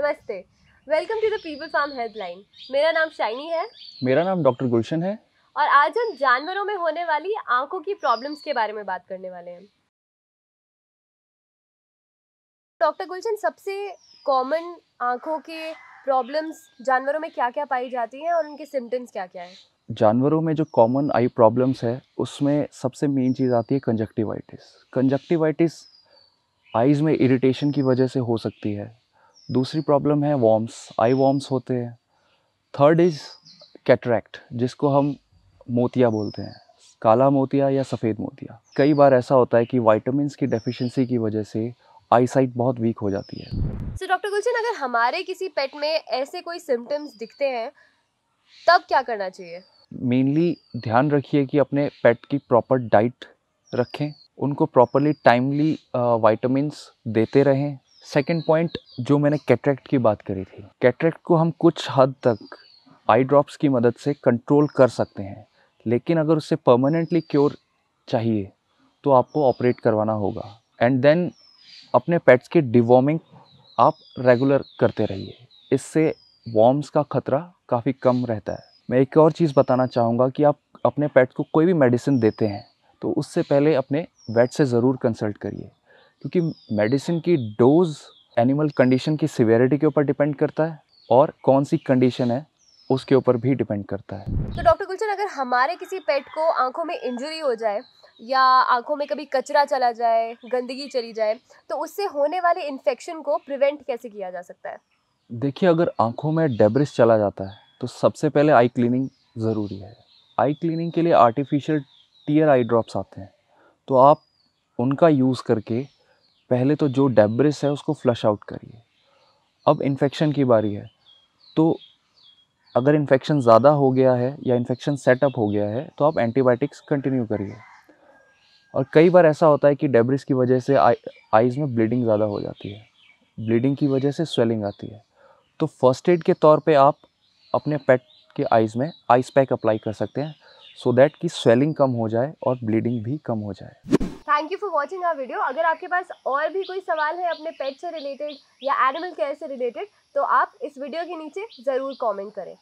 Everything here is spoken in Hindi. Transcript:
नमस्ते welcome to the people farm helpline मेरा नाम शाइनी है मेरा नाम डॉक्टर गुलशन है और आज हम जानवरों में होने वाली आंखों की प्रॉब्लम्स के बारे में बात करने वाले हैं डॉक्टर गुलशन सबसे कॉमन आंखों के प्रॉब्लम्स जानवरों में क्या क्या पाई जाती हैं और उनके सिम्टम्स क्या क्या हैं जानवरों में जो कॉमन आई प्रॉब्लम्स है उसमें सबसे मेन चीज़ आती है कंजक्टिवाइटिस कंजक्टिवाइटिस आइज़ में इरिटेशन की वजह से हो सकती है दूसरी प्रॉब्लम है वॉम्स आई वॉम्स होते हैं थर्ड इज़ कैटरेक्ट जिसको हम मोतिया बोलते हैं काला मोतिया या सफ़ेद मोतिया कई बार ऐसा होता है कि वाइटामस की डेफिशिएंसी की वजह से आईसाइट बहुत वीक हो जाती है सो डॉक्टर गुलशन अगर हमारे किसी पेट में ऐसे कोई सिम्टम्स दिखते हैं तब क्या करना चाहिए मेनली ध्यान रखिए कि अपने पेट की प्रॉपर डाइट रखें उनको प्रॉपरली टाइमली वाइटामस देते रहें सेकेंड पॉइंट जो मैंने कैटरेक्ट की बात करी थी कैटरेक्ट को हम कुछ हद तक आई ड्रॉप्स की मदद से कंट्रोल कर सकते हैं लेकिन अगर उससे परमानेंटली क्योर चाहिए तो आपको ऑपरेट करवाना होगा एंड देन अपने पेट्स की डिवॉर्मिंग आप रेगुलर करते रहिए इससे वॉर्म्स का खतरा काफ़ी कम रहता है मैं एक और चीज़ बताना चाहूँगा कि आप अपने पेट्स को कोई भी मेडिसिन देते हैं तो उससे पहले अपने वेट से ज़रूर कंसल्ट करिए क्योंकि मेडिसिन की डोज एनिमल कंडीशन की सिवियरिटी के ऊपर डिपेंड करता है और कौन सी कंडीशन है उसके ऊपर भी डिपेंड करता है तो डॉक्टर गुलशन अगर हमारे किसी पेट को आंखों में इंजरी हो जाए या आंखों में कभी कचरा चला जाए गंदगी चली जाए तो उससे होने वाले इन्फेक्शन को प्रिवेंट कैसे किया जा सकता है देखिए अगर आंखों में डेब्रिस चला जाता है तो सबसे पहले आई क्लीनिंग ज़रूरी है आई क्लीनिंग के लिए आर्टिफिशियल टीयर आई ड्रॉप्स आते हैं तो आप उनका यूज़ करके पहले तो जो डेब्रिस है उसको फ्लश आउट करिए अब इन्फेक्शन की बारी है तो अगर इन्फेक्शन ज़्यादा हो गया है या इन्फेक्शन सेटअप हो गया है तो आप एंटीबायोटिक्स कंटिन्यू करिए और कई बार ऐसा होता है कि डेब्रिस की वजह से आइज़ में ब्लीडिंग ज़्यादा हो जाती है ब्लीडिंग की वजह से स्वेलिंग आती है तो फर्स्ट एड के तौर पे आप अपने पेट के आइज़ में आइस पैक अप्लाई कर सकते हैं सो so दैट कि स्वेलिंग कम हो जाए और ब्लीडिंग भी कम हो जाए thank you for watching our video अगर आपके पास और भी कोई सवाल है अपने पेट से रिलेटेड या एनिमल केयर से रिलेटेड तो आप इस वीडियो के नीचे ज़रूर कॉमेंट करें